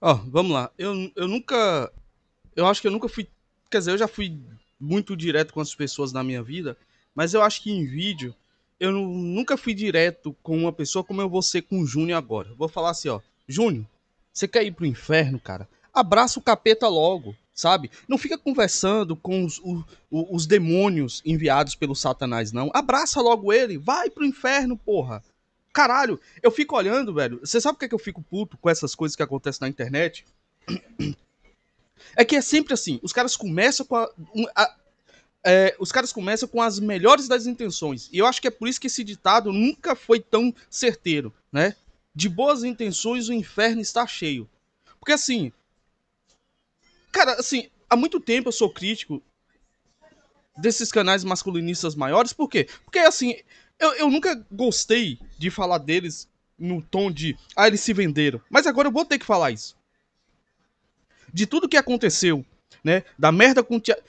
Ó, vamos lá. Eu, eu nunca. Eu acho que eu nunca fui. Quer dizer, eu já fui muito direto com as pessoas na minha vida, mas eu acho que em vídeo eu nunca fui direto com uma pessoa como eu vou ser com o Júnior agora. Vou falar assim, ó. Júnior, você quer ir pro inferno, cara? Abraça o capeta logo, sabe? Não fica conversando com os, os demônios enviados pelo Satanás, não. Abraça logo ele, vai pro inferno, porra. Caralho, eu fico olhando, velho. Você sabe por que, é que eu fico puto com essas coisas que acontecem na internet? É que é sempre assim, os caras começam com a, a é, os caras começam com as melhores das intenções. E eu acho que é por isso que esse ditado nunca foi tão certeiro, né? De boas intenções o inferno está cheio. Porque assim, cara, assim, há muito tempo eu sou crítico desses canais masculinistas maiores, por quê? Porque assim, eu, eu nunca gostei de falar deles no tom de ah, eles se venderam. Mas agora eu vou ter que falar isso. De tudo que aconteceu, né? Da merda com o Thiago.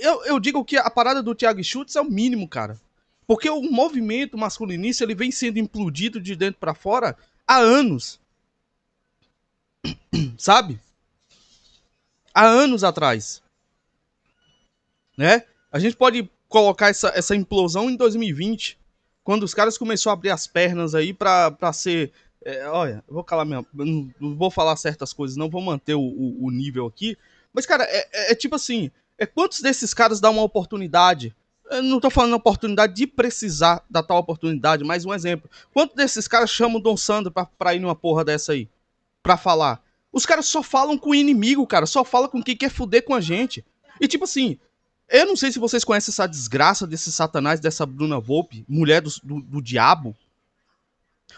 Eu, eu digo que a parada do Thiago Schultz é o mínimo, cara. Porque o movimento masculinista ele vem sendo implodido de dentro para fora há anos. Sabe? Há anos atrás. Né? A gente pode colocar essa, essa implosão em 2020, quando os caras começaram a abrir as pernas aí para ser. É, olha, eu vou calar minha. Não, vou falar certas coisas, não, vou manter o, o, o nível aqui. Mas, cara, é, é, é, tipo assim: é quantos desses caras dá uma oportunidade? Eu não tô falando oportunidade de precisar da tal oportunidade, mas um exemplo. Quantos desses caras chamam o Don Sandro pra, pra ir numa porra dessa aí? Pra falar. Os caras só falam com o inimigo, cara. Só falam com quem quer fuder com a gente. E tipo assim, eu não sei se vocês conhecem essa desgraça desse satanás, dessa Bruna Volpe, mulher do, do, do diabo.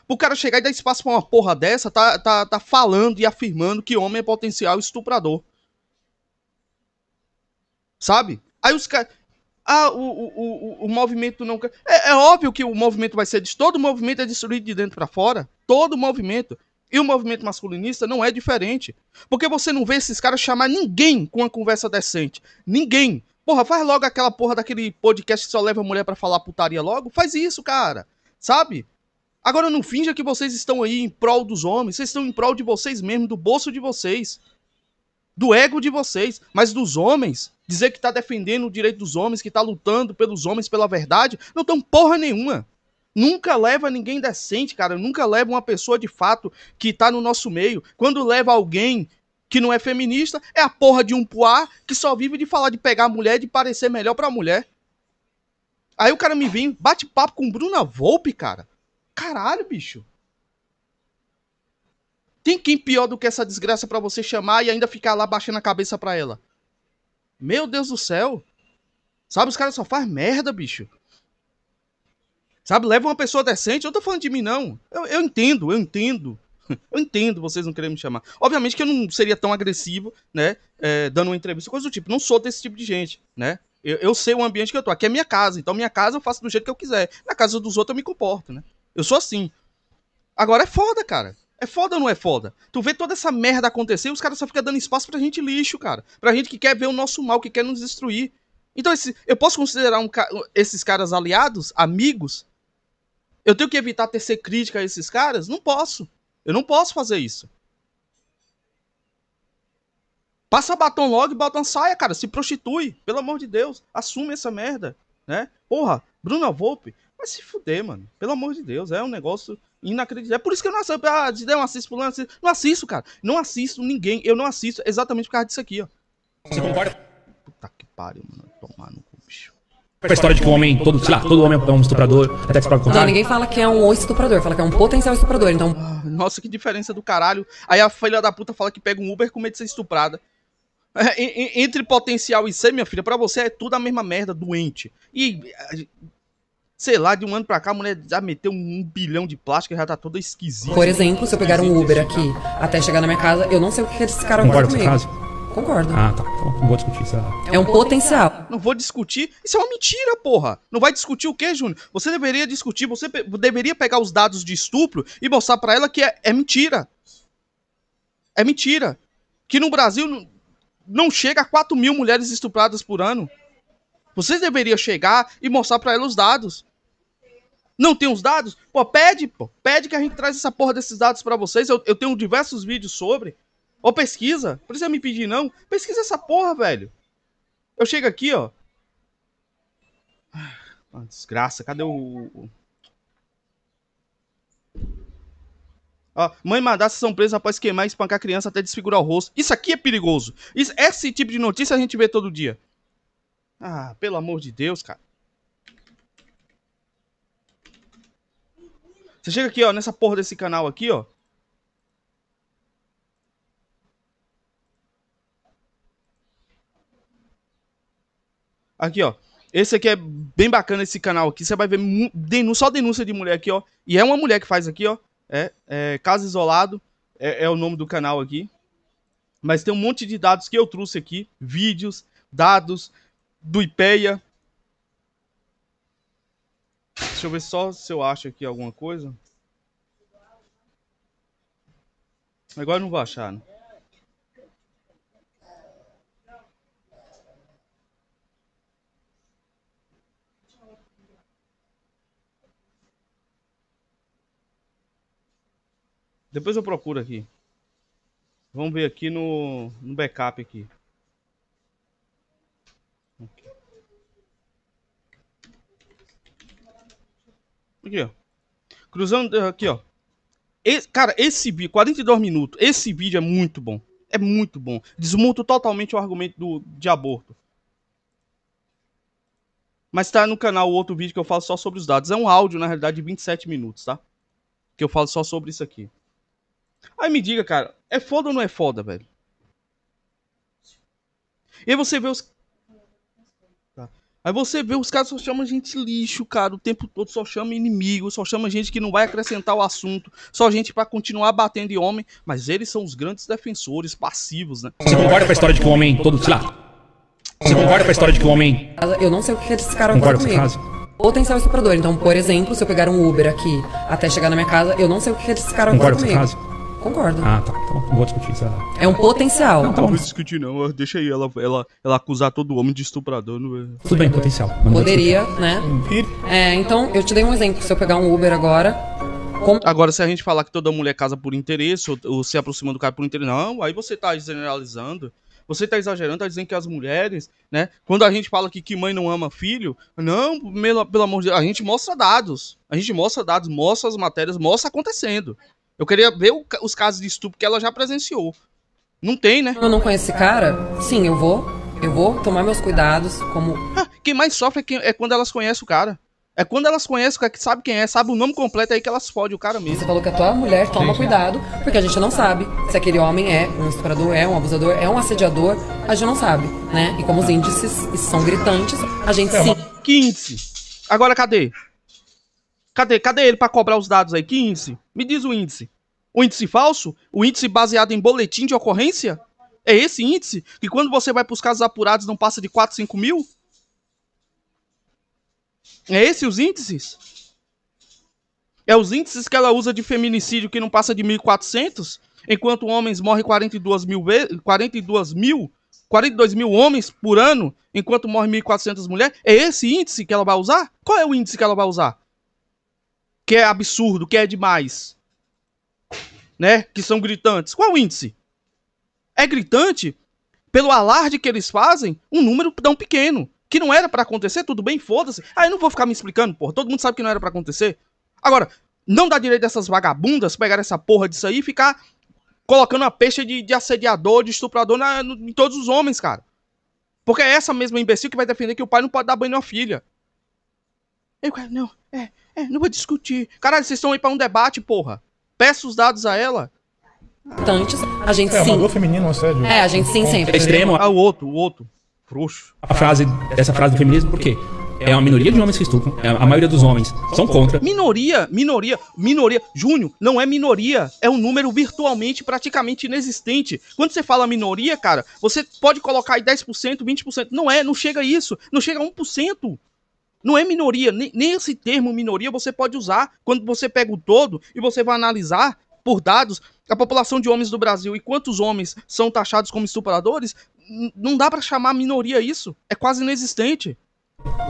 O cara chegar e dar espaço pra uma porra dessa, tá, tá, tá falando e afirmando que homem é potencial estuprador. Sabe? Aí os caras. Ah, o, o, o, o, movimento não. É, é óbvio que o movimento vai ser. Todo movimento é destruído de dentro para fora. Todo movimento. E o movimento masculinista não é diferente. Porque você não vê esses caras chamar ninguém com uma conversa decente. Ninguém. Porra, faz logo aquela porra daquele podcast que só leva a mulher para falar putaria logo. Faz isso, cara. Sabe? Agora não finja que vocês estão aí em prol dos homens. Vocês estão em prol de vocês mesmos, do bolso de vocês. Do ego de vocês. Mas dos homens, dizer que tá defendendo o direito dos homens, que tá lutando pelos homens, pela verdade, não tão porra nenhuma. Nunca leva ninguém decente, cara. Nunca leva uma pessoa de fato que tá no nosso meio. Quando leva alguém que não é feminista, é a porra de um puá que só vive de falar de pegar a mulher, de parecer melhor pra mulher. Aí o cara me vem, bate papo com Bruna Volpe, cara. Caralho, bicho. Tem quem pior do que essa desgraça para você chamar e ainda ficar lá baixando a cabeça pra ela? Meu Deus do céu. Sabe, os caras só faz merda, bicho. Sabe, leva uma pessoa decente. Eu não tô falando de mim, não. Eu, eu entendo, eu entendo. Eu entendo vocês não querem me chamar. Obviamente que eu não seria tão agressivo, né? É, dando uma entrevista, coisa do tipo. Não sou desse tipo de gente, né? Eu, eu, sei o ambiente que eu tô. Aqui é minha casa, então minha casa eu faço do jeito que eu quiser. Na casa dos outros eu me comporto, né? Eu sou assim. Agora é foda, cara. É foda ou não é foda? Tu vê toda essa merda acontecer e os caras só ficam dando espaço pra gente lixo, cara. Pra gente que quer ver o nosso mal, que quer nos destruir. Então, esse, eu posso considerar um, esses caras aliados, amigos? Eu tenho que evitar ter ser crítica a esses caras? Não posso. Eu não posso fazer isso. Passa batom logo e batom saia, cara. Se prostitui. Pelo amor de Deus. Assume essa merda, né? Porra, Bruno Volpe. Vai se fuder, mano. Pelo amor de Deus. É um negócio inacreditável. É por isso que eu não assisto. Ah, eu não assisto, não assisto. Não assisto, cara. Não assisto ninguém. Eu não assisto exatamente por causa disso aqui, ó. Você concorda? Puta que pariu, mano. Tomar no a história de que um homem, todo, sei lá, todo homem é um estuprador, até que se pode o Não, ninguém fala que é um estuprador, fala que é um potencial estuprador. Então, ah, Nossa, que diferença do caralho. Aí a filha da puta fala que pega um Uber com medo de ser estuprada. É, Entre potencial e ser, minha filha, pra você é tudo a mesma merda, doente. E, eh, sei lá, de um ano pra cá a mulher já meteu um bilhão de plástico e já tá toda esquisita. por exemplo, se eu pegar um Uber aqui até chegar na minha casa, eu não sei o que esse cara vai fazer comigo. Concordo. Ah, tá. Então não vou discutir, isso. lá. É um potencial. Não vou discutir. Isso é uma mentira, porra. Não vai discutir o quê, Júnior? Você deveria discutir, você pe deveria pegar os dados de estupro e mostrar para ela que é, é mentira. É mentira. Que no Brasil não, chega a 4 mil mulheres estupradas por ano. Vocês deveriam chegar e mostrar para ela os dados. Não tem os dados? Pô, pede, pô, pede que a gente traz essa porra desses dados para vocês. Eu, eu tenho diversos vídeos sobre. Ou pesquisa. Não precisa me pedir, não. Pesquisa essa porra, velho. Eu chego aqui, ó. Uma ah, desgraça. Cadê o. Ó, mãe madassa são presas após queimar e espancar criança até desfigurar o rosto. Isso aqui é perigoso. Isso, esse tipo de notícia a gente vê todo dia. Ah, pelo amor de Deus, cara. Você chega aqui, ó, nessa porra desse canal aqui, ó. Aqui, ó. Esse aqui é bem bacana, esse canal aqui. Você vai ver denúncia, só denúncia de mulher aqui, ó. E é uma mulher que faz aqui, ó. É, é Casa Isolado é, é, o nome do canal aqui. Mas tem um monte de dados que eu trouxe aqui. Vídeos, dados do IPEA. Deixa eu ver só se eu acho aqui alguma coisa. Agora não vou achar, né? Depois eu procuro aqui. Vamos ver aqui no, no backup aqui. Aqui, ó. Cruzando eh, aqui, ó. Esse, cara, esse vídeo, 42 minutos. Esse vídeo é muito bom. É muito bom. Desmuto totalmente o argumento do, de aborto. Mas tá no canal outro vídeo que eu falo só sobre os dados. É um áudio, na realidade, de 27 minutos, tá? Que eu falo só sobre isso aqui. Aí me diga, cara, é foda ou não é foda, velho? E aí você vê os. Tá. Aí você vê os caras só chamam gente lixo, cara. O tempo todo só chama inimigo, só chama gente que não vai acrescentar o assunto, só gente para continuar batendo em homem. Mas eles são os grandes defensores passivos, né? Você concorda com a história de que o homem todo. sei lá. Você concorda com a história de que o homem. Eu não sei o que é desse cara agora comigo. Caso? potencial estuprador. Então, por exemplo, se eu pegar um Uber aqui até chegar na minha casa, eu não sei o que esse cara com comigo. Caso. Concordo. Ah, tá. Então não vou discutir isso. É um potencial. Não, tá não vou então, discutir, não. Deixa aí ela, ela, ela acusar todo homem de estuprador. Não Tudo bem, potencial. Poderia, né? É, então, eu te dei um exemplo. Se eu pegar um Uber agora, como... Agora, se a gente falar que toda mulher casa por interesse, ou, ou, se aproxima do cara por interesse, não, aí você tá generalizando. Você tá exagerando, tá dizendo que as mulheres, né? Quando a gente fala que, que mãe não ama filho, não, pelo, pelo amor de Deus, a gente mostra dados. A gente mostra dados, mostra as matérias, mostra acontecendo. Eu queria ver o, os casos de estupro que ela já presenciou. Não tem, né? Eu não conheço esse cara? Sim, eu vou. Eu vou tomar meus cuidados como. Ah, quem mais sofre é, quem, é quando elas conhecem o cara. É quando elas conhecem o cara que sabe quem é, sabe o nome completo é aí que elas fode o cara mesmo. Você falou que a tua mulher toma cuidado, porque a gente não sabe se aquele homem é um estuprador, é um abusador, é um assediador, a gente não sabe, né? E como os índices são gritantes, a gente é, sim. 15. Agora cadê? Cadê, cadê ele para cobrar os dados aí? Que índice? Me diz o índice. O índice falso? O índice baseado em boletim de ocorrência? É esse índice? Que quando você vai pros os casos apurados não passa de 4, 5 mil? É esse os índices? É os índices que ela usa de feminicídio que não passa de 1.400, enquanto homens morrem 42 mil, 42 mil, 42 mil homens por ano, enquanto morrem 1.400 mulheres? É esse índice que ela vai usar? Qual é o índice que ela vai usar? que é absurdo, que é demais, né? Que são gritantes. Qual o índice? É gritante pelo alarde que eles fazem, um número tão pequeno, que não era para acontecer, tudo bem, foda-se. Aí ah, não vou ficar me explicando, porra, todo mundo sabe que não era para acontecer. Agora, não dá direito dessas vagabundas pegar essa porra disso aí e ficar colocando a peixe de, de assediador, de estuprador na, no, em todos os homens, cara. Porque é essa mesma imbecil que vai defender que o pai não pode dar banho na filha. Eu, não, é, é, não vou discutir. Caralho, vocês estão aí pra um debate, porra. Peça os dados a ela. Antes a gente é, sim. Amador feminino, assédio. É, é, a gente sim sempre. É extremo. Né? Ah, o outro, o outro. Frouxo. A frase, essa frase do feminismo, por quê? É uma minoria de homens que estupram, é a maioria dos homens são contra. Minoria, minoria, minoria. Júnior, não é minoria, é um número virtualmente praticamente inexistente. Quando você fala minoria, cara, você pode colocar aí 10%, 20%. Não é, não chega a isso, não chega a 1%. Não é minoria, nem, nem esse termo minoria você pode usar quando você pega o todo e você vai analisar por dados a população de homens do Brasil e quantos homens são taxados como estupradores, não dá para chamar minoria isso. É quase inexistente.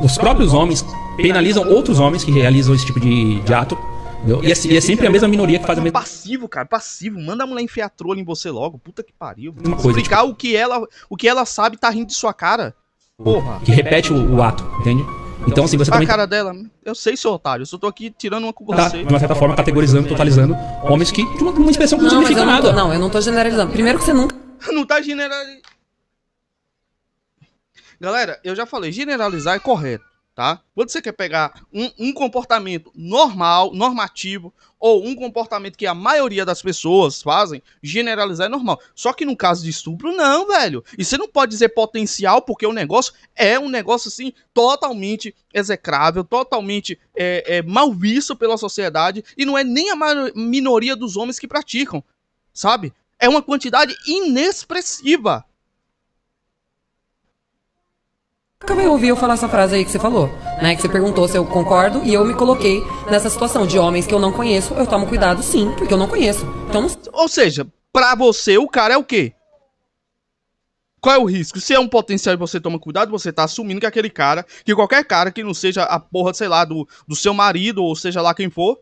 Os próprios homens penalizam outros homens que realizam esse tipo de, de ato. Assim, e é, e assim é, sempre a mesma minoria que faz a mesma. Passivo, cara, passivo. Manda a mulher enfiar trolha em você logo. Puta que pariu. Uma coisa, Explicar tipo... o, que ela, o que ela sabe tá rindo de sua cara. Porra. Que repete o, o ato, entende? Então, então, assim, você a também... A cara dela, eu sei, seu otário, eu só tô aqui tirando uma com tá, de uma certa forma, categorizando, totalizando homens que, de uma, uma expressão que não, não significa não nada. Não, eu não tô generalizando. Primeiro que você nunca... não tá generalizando. Galera, eu já falei, generalizar é correto tá? Quando você quer pegar um, um, comportamento normal, normativo, ou um comportamento que a maioria das pessoas fazem, generalizar é normal. Só que no caso de estupro, não, velho. E você não pode dizer potencial, porque o negócio é um negócio, assim, totalmente execrável, totalmente é, é, mal visto pela sociedade, e não é nem a minoria dos homens que praticam, sabe? É uma quantidade inexpressiva. nunca ouvir eu falar essa frase aí que você falou, né? Que você perguntou se eu concordo e eu me coloquei nessa situação de homens que eu não conheço, eu tomo cuidado sim, porque eu não conheço. Então não... Ou seja, pra você o cara é o quê? Qual é o risco? Se é um potencial e você toma cuidado, você tá assumindo que aquele cara, que qualquer cara que não seja a porra, sei lá, do, do seu marido ou seja lá quem for,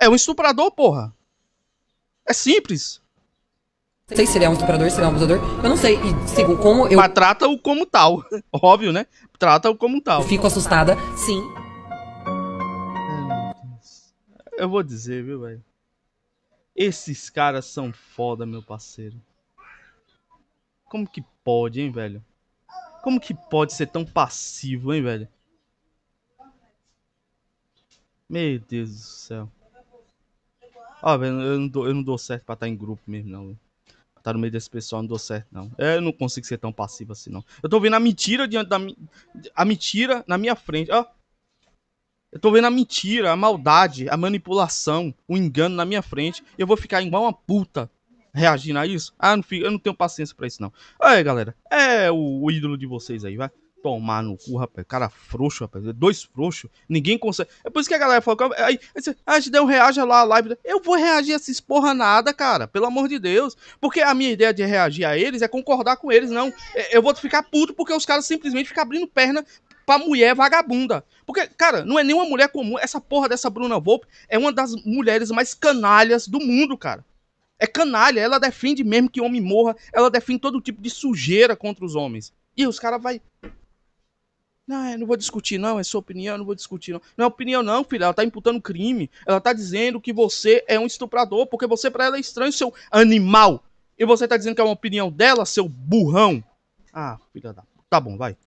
é um estuprador, porra. É simples. Não sei se ele é um estuprador, se ele é um abusador. Eu não sei. E sigo como eu. Mas trata-o como tal. Óbvio, né? Trata-o como tal. Fico assustada, sim. Eu vou dizer, viu, velho? Esses caras são foda, meu parceiro. Como que pode, hein, velho? Como que pode ser tão passivo, hein, velho? Meu Deus do céu. Ó, velho, eu não dou, eu não dou certo pra estar tá em grupo mesmo, não, velho tá no meio desse pessoal não deu certo, não. É, eu não consigo ser tão passivo assim, não. Eu tô vendo a mentira diante da. Mi... A mentira na minha frente. Ó. Eu tô vendo a mentira, a maldade, a manipulação, o engano na minha frente. Eu vou ficar igual uma puta reagindo a isso? Ah, não fico, eu não tenho paciência para isso, não. Aí, galera, é o, o ídolo de vocês aí, vai. Tomar no cu, rapaz. Cara frouxo, rapaz. Dois frouxos. Ninguém consegue. É por isso que a galera falou. Aí, aí, a ah, gente deu um reage lá a live. Eu vou reagir a esses porra nada, cara. Pelo amor de Deus. Porque a minha ideia de reagir a eles é concordar com eles, não. É, eu vou ficar puto porque os caras simplesmente ficam abrindo perna pra mulher vagabunda. Porque, cara, não é nenhuma mulher comum. Essa porra dessa Bruna Volpe é uma das mulheres mais canalhas do mundo, cara. É canalha. Ela defende mesmo que homem morra. Ela defende todo tipo de sujeira contra os homens. E os caras vai não, eu não vou discutir, não, é sua opinião, eu não vou discutir, não. Não é opinião, não, filha, ela tá imputando crime. Ela tá dizendo que você é um estuprador, porque você para ela é estranho, seu animal. E você tá dizendo que é uma opinião dela, seu burrão. Ah, filha da. Tá bom, vai.